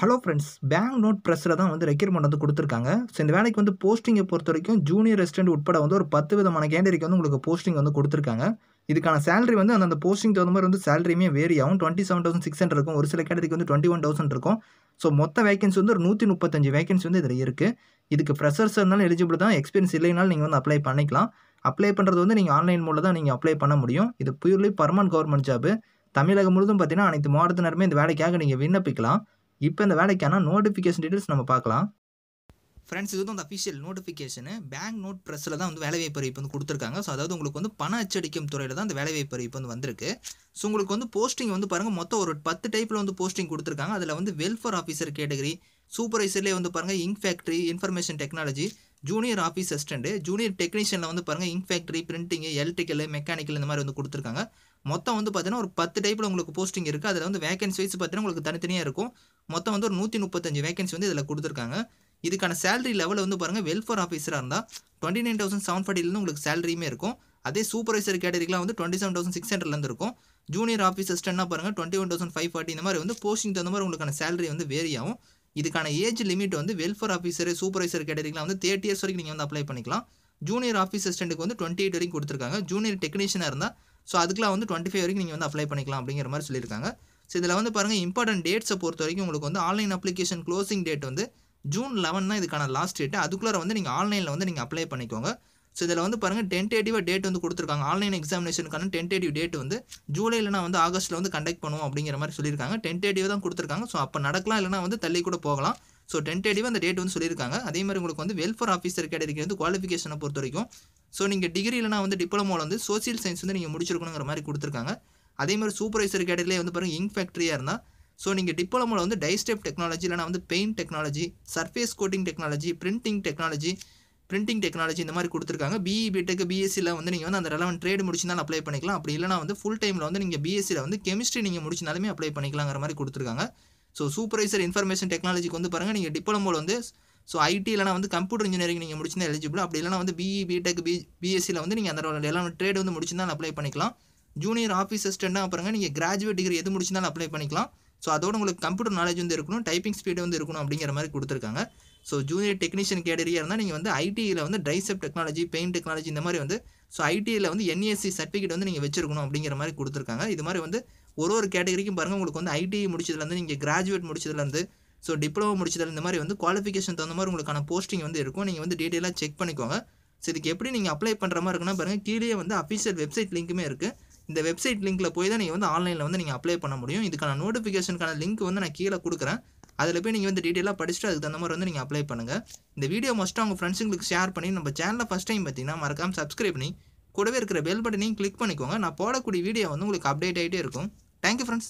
hello friends bank note ப்ரெஸ்ஸில் தான் வந்து ரெக்யூர்மெண்ட் வந்து கொடுத்துருக்காங்க ஸோ இந்த வேலைக்கு வந்து போஸ்டிங்கை பொறுத்த வரைக்கும் ஜூனியர் ரெசிடென்ட் உட்பட வந்து ஒரு பத்து விதமான கேண்டிடேட் வந்து உங்களுக்கு போஸ்டிங் வந்து கொடுத்துருக்காங்க இதுக்கான சேலரி வந்து அந்தந்த போஸ்டிங் தகுந்த மாதிரி வந்து சேலரியுமே வேரி ஆகும் twenty seven thousand six hundred இருக்கும் ஒரு சில கேட்டதுக்கு வந்து டுவெண்ட்டி ஒன் தௌசண்ட் இருக்கும் ஸோ மொத்த வேகன்சி வந்து ஒரு நூற்றி முப்பத்தஞ்சு வேகன்சி வந்து இதில் இருக்குது இதுக்கு ஃப்ரெஷர்ஸ் இருந்தாலும் எலிஜிபிள் தான் எக்ஸ்பீரியன்ஸ் இல்லைனாலும் நீங்கள் வந்து அப்ளை பண்ணிக்கலாம் அப்ளை பண்ணுறது வந்து நீங்கள் ஆன்லைன் மூலம் தான் நீங்கள் அப்ளை பண்ண முடியும் இது purely permanent government job Tamilagam முழுதும் பார்த்தீங்கன்னா அனைத்து மாவட்டத்தினருமே இந்த வேலைக்காக நீங்கள் விண்ணப்பிக்கலாம் இப்போ இந்த வேலைக்கான நோட்டிஃபிகேஷன் டீட்டெயில்ஸ் நம்ம பார்க்கலாம் ஃப்ரெண்ட்ஸ் இது வந்து அந்த அஃபிஷியல் நோட்டிஃபிகேஷனு பேங்க் நோட் ப்ரெஸ்ஸில் தான் வந்து வேலைவாய்ப்பு அறிவிப்பு வந்து கொடுத்துருக்காங்க ஸோ அதாவது உங்களுக்கு வந்து பண அச்சடிக்கும் துறையில் தான் அந்த வேலைவாய்ப்பு அறிவிப்பு வந்து வந்திருக்கு ஸோ உங்களுக்கு வந்து போஸ்டிங் வந்து பாருங்கள் மொத்தம் ஒரு பத்து டைப்பில் வந்து போஸ்டிங் கொடுத்துருக்காங்க அதில் வந்து வெல்ஃபேர் ஆஃபீஸர் கேட்டகரி சூப்பர்வைசர்லேயே வந்து பாருங்கள் ink factory information technology junior office assistant junior டெக்னீஷியனில் வந்து பாருங்கள் ink factory printing electrical mechanical இந்த மாதிரி வந்து கொடுத்துருக்காங்க மொத்தம் வந்து பார்த்தீங்கன்னா ஒரு பத்து டைப்பில் உங்களுக்கு போஸ்டிங் இருக்குது அதில் வந்து வேகன்சி வைஸ் பார்த்தீங்கன்னா உங்களுக்கு தனித்தனியாக இருக்கும் மொத்தம் வந்து ஒரு நூற்றி முப்பத்தஞ்சு வேகன்சி வந்து இதில் கொடுத்துருக்காங்க இதுக்கான சேலரி லெவலில் வந்து பாருங்கள் வெல்ஃபேர் ஆஃபீஸராக இருந்தால் டுவெண்ட்டி நைன் தௌசண்ட் செவன் ஃபார்ட்டிலேருந்து உங்களுக்கு சேலரியுமே இருக்கும் அதே சூப்பர்வைசர் கேட்டகரிக்கெலாம் வந்து டுவெண்ட்டி செவன் தௌசண்ட் சிக்ஸ் ஹண்ட்ரட்லேருந்து இருக்கும் ஜூனியர் ஆஃபீஸ் அசிஸ்டன்ட்னா பாருங்கள் twenty one thousand five forty இந்த மாதிரி வந்து போஸ்டிங் தகுந்த மாதிரி உங்களுக்கான சேலரி வந்து வேரி ஆகும் இதுக்கான ஏஜ் லிமிட் வந்து வெல்ஃபேர் ஆஃபீஸர் சூப்பர்வைசர் கேட்டரிக்கலாம் வந்து தேர்ட்டி இயர்ஸ் வரைக்கும் நீங்கள் வந்து அப்ளை பண்ணிக்கலாம் ஜூனியர் ஆஃபீஸ் அசிஸ்டண்ட்டுக்கு வந்து டுவெண்ட்டி எயிட் வரைக்கும் கொடுத்துருக்காங்க ஜூனியர் டெக்னீஷியனாக இருந்தால் ஸோ அதுக்குலாம் வந்து டுவெண்ட்டி ஃபைவ் வரைக்கும் நீங்கள் வந்து அப்ளை பண்ணிக்கலாம் அப்படிங்கிற மாதிரி சொல்லியிருக்காங்க ஸோ இதில் வந்து பாருங்கள் இம்பார்ட்டன்ட் டேட்ஸை பொறுத்த வரைக்கும் உங்களுக்கு வந்து ஆன்லைன் அப்ளிகேஷன் க்ளோசிங் டேட் வந்து ஜூன் லெவன் தான் இதுக்கான லாஸ்ட் டேட்டு அதுக்குள்ளே வந்து நீங்கள் ஆன்லைனில் வந்து நீங்கள் அப்ளை பண்ணிக்கோங்க ஸோ இதில் வந்து பாருங்கள் டென்டேட்டிவாக டேட் வந்து கொடுத்துருக்காங்க ஆன்லைன் எக்ஸாமினேஷனுக்கான டென்டேட்டிவ் டேட் வந்து ஜூலை இல்லைனா வந்து ஆகஸ்ட்டில் வந்து கண்டக்ட் பண்ணுவோம் அப்படிங்கிற மாதிரி சொல்லியிருக்காங்க டென்டேட்டிவ் தான் கொடுத்துருக்காங்க ஸோ அப்போ நடக்கலாம் இல்லைனா வந்து தள்ளி கூட போகலாம் ஸோ டென்டேட்டிவாக அந்த டேட் வந்து சொல்லியிருக்காங்க அதே மாதிரி உங்களுக்கு வந்து வெல்ஃபேர் ஆஃபீஸர் கேட்டிருக்கிற வந்து குவாலிஃபிகேஷனை பொறுத்த வரைக்கும் ஸோ நீங்கள் டிகிரி இல்லைனா வந்து டிப்ளமோவில் வந்து சோசியல் சயின்ஸ் வந்து நீங்கள் முடிச்சிருக்கணுங்கிற மாதிரி கொடுத்துருக்காங்க அதே மாதிரி சூப்பர்வைசர் கேட்டரிலே வந்து பாருங்கள் இங்க் ஃபேக்ட்ரியாக இருந்தால் ஸோ நீங்கள் டிப்ளமோவில் வந்து டைஸ்டெப் டெக்னாலஜி இல்லைனா வந்து paint technology surface coating technology printing technology printing technology இந்த மாதிரி கொடுத்துருக்காங்க பிஇ பிடெக் பிஎஸ்சியில் வந்து நீங்கள் வந்து அந்த ரெலவன் ட்ரேட் முடிச்சிருந்தாலும் அப்ளை பண்ணிக்கலாம் அப்படி இல்லைனா வந்து ஃபுல் டைமில் வந்து நீங்கள் பிஎஸ்சியில் வந்து கெமிஸ்ட்ரி நீங்கள் முடிச்சினாலுமே அப்ளை பண்ணிக்கலாங்கிற மாதிரி கொடுத்துருக்காங்க ஸோ சூப்பர்வைசர் இன்ஃபர்மேஷன் டெக்னாலஜிக்கு வந்து பாருங்கள் நீங்கள் டிப்ளமோவில் வந்து ஸோ ஐடி இல்லைனா வந்து கம்ப்யூட்டர் இன்ஜினியரிங் நீங்கள் முடிச்சிருந்தால் எலிஜிபிள் அப்படி இல்லைனா வந்து பிஇ பிடெக் பி பிஎஸ்சியில் வந்து நீங்கள் அந்த ரெலவன் ட்ரேட் வந்து முடிச்சிருந்தாலும் அப்ளை பண்ணிக்கலாம் ஜூனியர் ஆஃபீஸ் அசிஸ்டண்ட்டாக பாருங்கள் நீங்கள் கிராஜுவேட் டிகிரி எது முடிச்சிருந்தாலும் அப்ளை பண்ணிக்கலாம் ஸோ அதோட உங்களுக்கு கம்ப்யூட்டர் நாலேஜ் வந்து இருக்கணும் டைப்பிங் ஸ்பீடு வந்து இருக்கணும் அப்படிங்கிற மாதிரி கொடுத்துருக்காங்க ஸோ ஜூனியர் டெக்னீஷியன் கேட்டரியாக இருந்தால் நீங்கள் வந்து ஐடியில் வந்து ட்ரைசெப் டெக்னாலஜி பெயின் டெக்னாலஜி இந்த மாதிரி வந்து ஸோ ஐடியில் வந்து என்எஸ்சி சர்டிஃபிகேட் e வந்து நீங்கள் வச்சிருக்கணும் அப்படிங்கிற மாதிரி கொடுத்துருக்காங்க இது மாதிரி வந்து ஒரு ஒரு கேட்டகரிக்கும் பாருங்கள் உங்களுக்கு வந்து ஐடி முடிச்சதுலேருந்து நீங்கள் கிராஜுவேட் முடிச்சதுலேருந்து ஸோ டிப்ளமோ முடிச்சதுல இந்த மாதிரி வந்து குவாலிஃபிகேஷன் தகுந்த மாதிரி உங்களுக்கான போஸ்டிங் வந்து இருக்கும் நீங்கள் வந்து டீட்டெயிலாக செக் பண்ணிக்கோங்க ஸோ இதுக்கு எப்படி நீங்கள் அப்ளை பண்ணுற மாதிரி இருக்குன்னா பாருங்கள் கீழே வந்து அஃபிஷியல் வெப்சைட் லிங்க்குமே இருக்குது இந்த வெப்சைட் லிங்க்கில் போய் தான் நீங்கள் வந்து ஆன்லைனில் வந்து நீங்கள் அப்ளை பண்ண முடியும் இதுக்கான நோட்டிஃபிகேஷனுக்கான லிங்க் வந்து நான் கீழே கொடுக்குறேன் அதில் போய் நீங்கள் வந்து டீட்டெயிலாக படிச்சுட்டு அதுக்கு தகுந்த மாதிரி வந்து நீங்கள் அப்ளை பண்ணுங்கள் இந்த வீடியோ மஸ்ட்டாக உங்கள் ஃப்ரெண்ட்ஸுங்களுக்கு ஷேர் பண்ணி நம்ம சேனலில் ஃபஸ்ட் டைம் பார்த்தீங்கன்னா மறக்காமல் சப்ஸ்கிரைப் பண்ணி கூடவே இருக்கிற பெல் பட்டனையும் கிளிக் பண்ணிக்கோங்க நான் போடக்கூடிய வீடியோ வந்து உங்களுக்கு அப்டேட் ஆகிட்டே இருக்கும் தேங்க்யூ ஃப்ரெண்ட்ஸ்